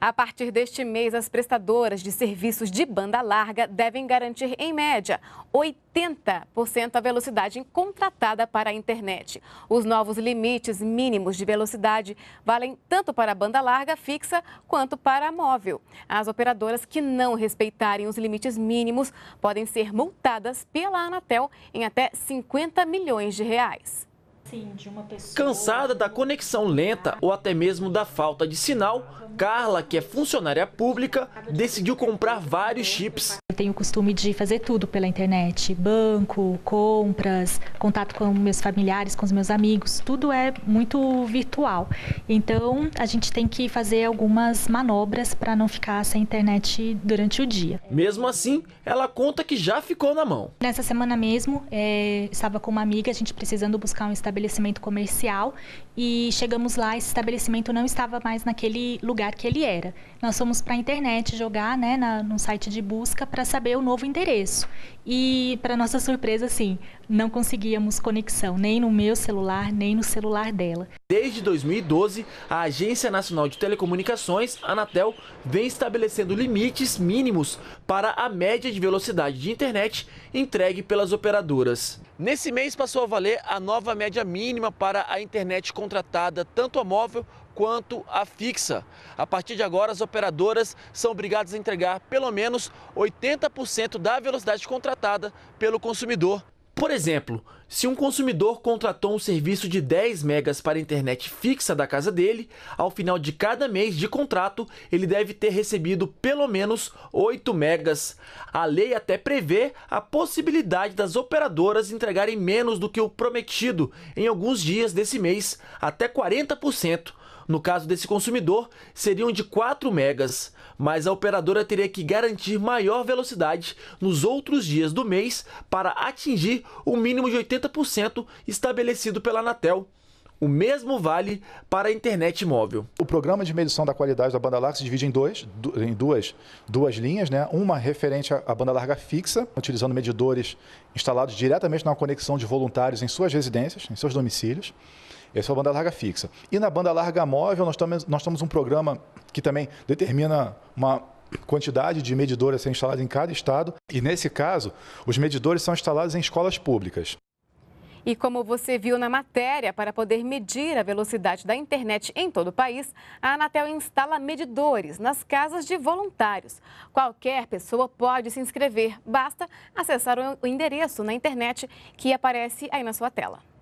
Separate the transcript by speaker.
Speaker 1: A partir deste mês, as prestadoras de serviços de banda larga devem garantir, em média, 80% a velocidade contratada para a internet. Os novos limites mínimos de velocidade valem tanto para a banda larga fixa quanto para a móvel. As operadoras que não respeitarem os limites mínimos podem ser multadas pela Anatel em até 50 milhões de reais.
Speaker 2: Sim, de uma pessoa.
Speaker 3: Cansada da conexão lenta ou até mesmo da falta de sinal, Carla, que é funcionária pública, decidiu comprar vários chips
Speaker 2: tenho o costume de fazer tudo pela internet: banco, compras, contato com meus familiares, com os meus amigos, tudo é muito virtual. Então, a gente tem que fazer algumas manobras para não ficar sem internet durante o dia.
Speaker 3: Mesmo assim, ela conta que já ficou na mão.
Speaker 2: Nessa semana mesmo, é, estava com uma amiga, a gente precisando buscar um estabelecimento comercial e chegamos lá, esse estabelecimento não estava mais naquele lugar que ele era. Nós fomos para a internet jogar, né, na, num site de busca para saber o novo endereço. E, para nossa surpresa, assim, não conseguíamos conexão, nem no meu celular, nem no celular dela.
Speaker 3: Desde 2012, a Agência Nacional de Telecomunicações, Anatel, vem estabelecendo limites mínimos para a média de velocidade de internet entregue pelas operadoras. Nesse mês passou a valer a nova média mínima para a internet contratada, tanto a móvel quanto a fixa. A partir de agora, as operadoras são obrigadas a entregar pelo menos 80% da velocidade contratada pelo consumidor. Por exemplo, se um consumidor contratou um serviço de 10 megas para a internet fixa da casa dele, ao final de cada mês de contrato, ele deve ter recebido pelo menos 8 megas. A lei até prevê a possibilidade das operadoras entregarem menos do que o prometido em alguns dias desse mês, até 40% no caso desse consumidor, seriam de 4 megas, mas a operadora teria que garantir maior velocidade nos outros dias do mês para atingir o mínimo de 80% estabelecido pela Anatel. O mesmo vale para a internet móvel. O
Speaker 4: programa de medição da qualidade da banda larga se divide em, dois, em duas, duas linhas, né? Uma referente à banda larga fixa, utilizando medidores instalados diretamente na conexão de voluntários em suas residências, em seus domicílios. Essa é a banda larga fixa. E na banda larga móvel, nós temos, nós temos um programa que também determina uma quantidade de medidores a ser instalada em cada estado. E nesse caso, os medidores são instalados em escolas públicas.
Speaker 1: E como você viu na matéria, para poder medir a velocidade da internet em todo o país, a Anatel instala medidores nas casas de voluntários. Qualquer pessoa pode se inscrever, basta acessar o endereço na internet que aparece aí na sua tela.